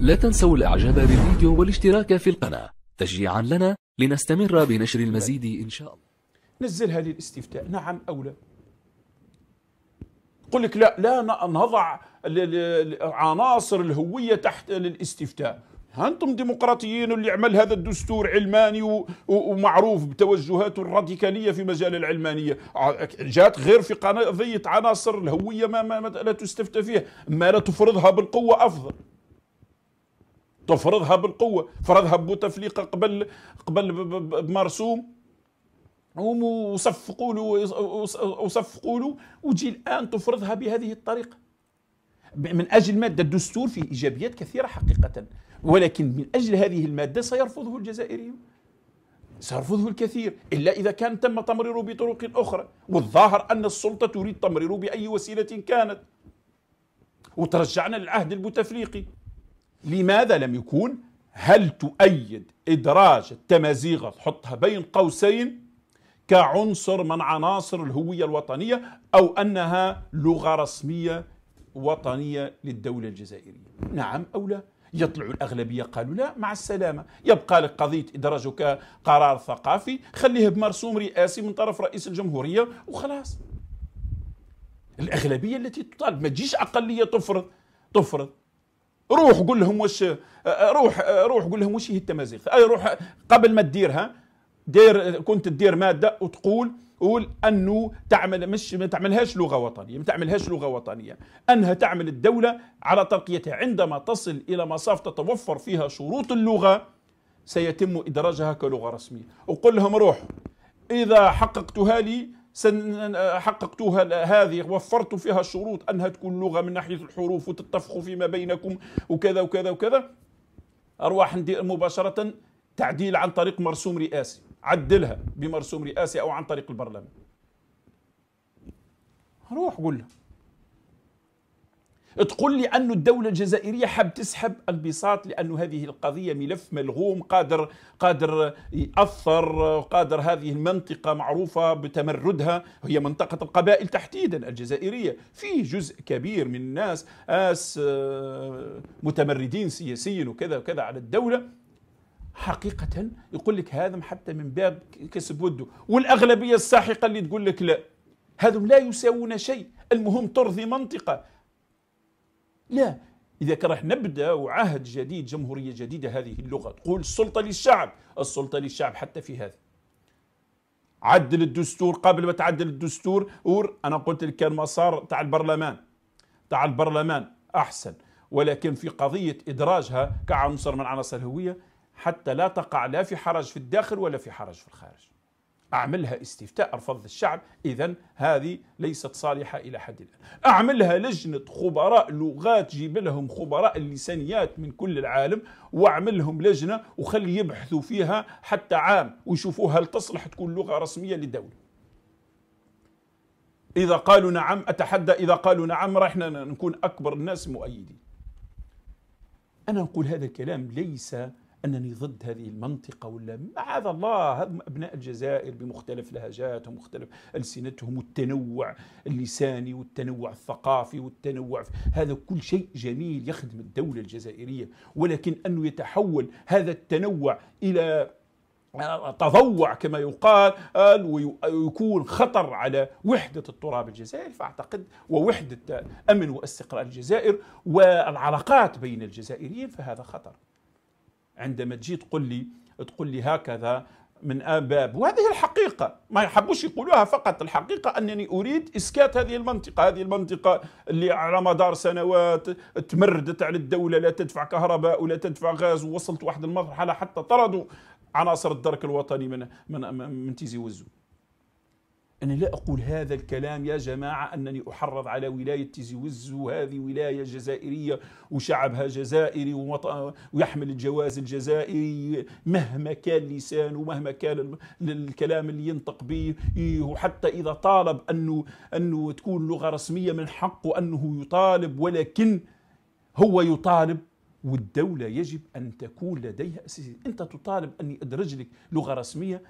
لا تنسوا الاعجاب بالفيديو والاشتراك في القناة تشجيعا لنا لنستمر بنشر المزيد إن شاء الله نزلها للاستفتاء نعم أو لا قل لك لا لا نضع عناصر الهوية تحت الاستفتاء أنتم ديمقراطيين اللي عمل هذا الدستور علماني ومعروف بتوجهاته الراديكالية في مجال العلمانية جات غير في قضية عناصر الهوية ما, ما, ما لا تستفتى فيها ما لا تفرضها بالقوة أفضل تفرضها بالقوه فرضها بوتفليقه قبل قبل بمرسوم وصفقوا له وصفقوا له وتجي الان تفرضها بهذه الطريقه من اجل ماده الدستور فيه ايجابيات كثيره حقيقه ولكن من اجل هذه الماده سيرفضه الجزائريون سيرفضه الكثير الا اذا كان تم تمريره بطرق اخرى والظاهر ان السلطه تريد تمريره باي وسيله كانت وترجعنا للعهد البوتفليقي لماذا لم يكون هل تؤيد إدراج التمازيغة تحطها بين قوسين كعنصر من عناصر الهوية الوطنية أو أنها لغة رسمية وطنية للدولة الجزائرية نعم أو لا يطلع الأغلبية قالوا لا مع السلامة يبقى لك قضية إدراجك قرار ثقافي خليه بمرسوم رئاسي من طرف رئيس الجمهورية وخلاص الأغلبية التي تطالب ما تجيش أقلية تفرض تفرض روح قول لهم واش آه، آه، روح آه، روح قول لهم واش هي التمازيغ اي روح قبل ما تديرها دير كنت تدير ماده وتقول قول انه تعمل مش ما تعملهاش لغه وطنيه ما تعملهاش لغه وطنيه انها تعمل الدوله على ترقيتها عندما تصل الى مصاف تتوفر فيها شروط اللغه سيتم ادراجها كلغه رسميه وقل لهم روح اذا حققتها لي حققتوها هذه وفرت فيها الشروط أنها تكون لغة من ناحية الحروف وتتفقوا فيما بينكم وكذا وكذا وكذا أرواح ندير مباشرة تعديل عن طريق مرسوم رئاسي عدلها بمرسوم رئاسي أو عن طريق البرلمان روح قول له تقول لي أن الدولة الجزائرية حب تسحب البساط لأن هذه القضية ملف ملغوم قادر قادر يأثر قادر هذه المنطقة معروفة بتمردها هي منطقة القبائل تحديدا الجزائرية في جزء كبير من الناس آس آه، متمردين سياسيا وكذا وكذا على الدولة حقيقة يقول لك هذا حتى من باب كسب وده والأغلبية الساحقة اللي تقول لك لا هذم لا يساوون شيء المهم ترضي منطقة لا إذا كان راح نبدأ وعهد جديد جمهورية جديدة هذه اللغة تقول السلطة للشعب السلطة للشعب حتى في هذا عدل الدستور قبل ما تعدل الدستور أنا قلت لك كان مسار تاع البرلمان تاع البرلمان أحسن ولكن في قضية إدراجها كعنصر من عناصر الهوية حتى لا تقع لا في حرج في الداخل ولا في حرج في الخارج أعملها استفتاء أرفض الشعب إذا هذه ليست صالحة إلى حد الآن أعملها لجنة خبراء لغات جيب لهم خبراء اللسانيات من كل العالم وأعملهم لجنة وخلي يبحثوا فيها حتى عام ويشوفوا هل تصلح تكون لغة رسمية للدولة إذا قالوا نعم أتحدى إذا قالوا نعم رحنا نكون أكبر الناس مؤيدين أنا أقول هذا الكلام ليس انني ضد هذه المنطقه ولا معاذ الله هم ابناء الجزائر بمختلف لهجاتهم ومختلف السنتهم والتنوع اللساني والتنوع الثقافي والتنوع هذا كل شيء جميل يخدم الدوله الجزائريه ولكن انه يتحول هذا التنوع الى آه، تضوع كما يقال آه، ويكون خطر على وحدة التراب الجزائري فأعتقد ووحدة أمن واستقرار الجزائر والعلاقات بين الجزائريين فهذا خطر عندما تجي تقول لي تقول لي هكذا من آباب وهذه الحقيقة ما يحبوش يقولوها فقط الحقيقة أنني أريد إسكات هذه المنطقة هذه المنطقة اللي على مدار سنوات تمردت على الدولة لا تدفع كهرباء ولا تدفع غاز ووصلت واحد المرحلة حتى طردوا عناصر الدرك الوطني من من من تيزي وزو أنا لا أقول هذا الكلام يا جماعة أنني أحرض على ولاية تيزي وزو هذه ولاية جزائرية وشعبها جزائري ويحمل الجواز الجزائري مهما كان لسانه ومهما كان الكلام اللي ينطق به إيه، وحتى إذا طالب أنه, أنه تكون لغة رسمية من حقه أنه يطالب ولكن هو يطالب والدولة يجب أن تكون لديها أساسية أنت تطالب أني أدرج لك لغة رسمية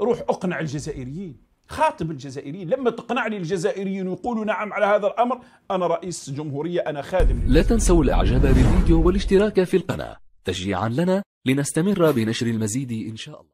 روح أقنع الجزائريين خاطب الجزائريين لما تقنعني الجزائريين ويقولوا نعم على هذا الأمر أنا رئيس جمهورية أنا خادم لا تنسوا الإعجاب بالفيديو والاشتراك في القناة تشجيعا لنا لنستمر بنشر المزيد إن شاء الله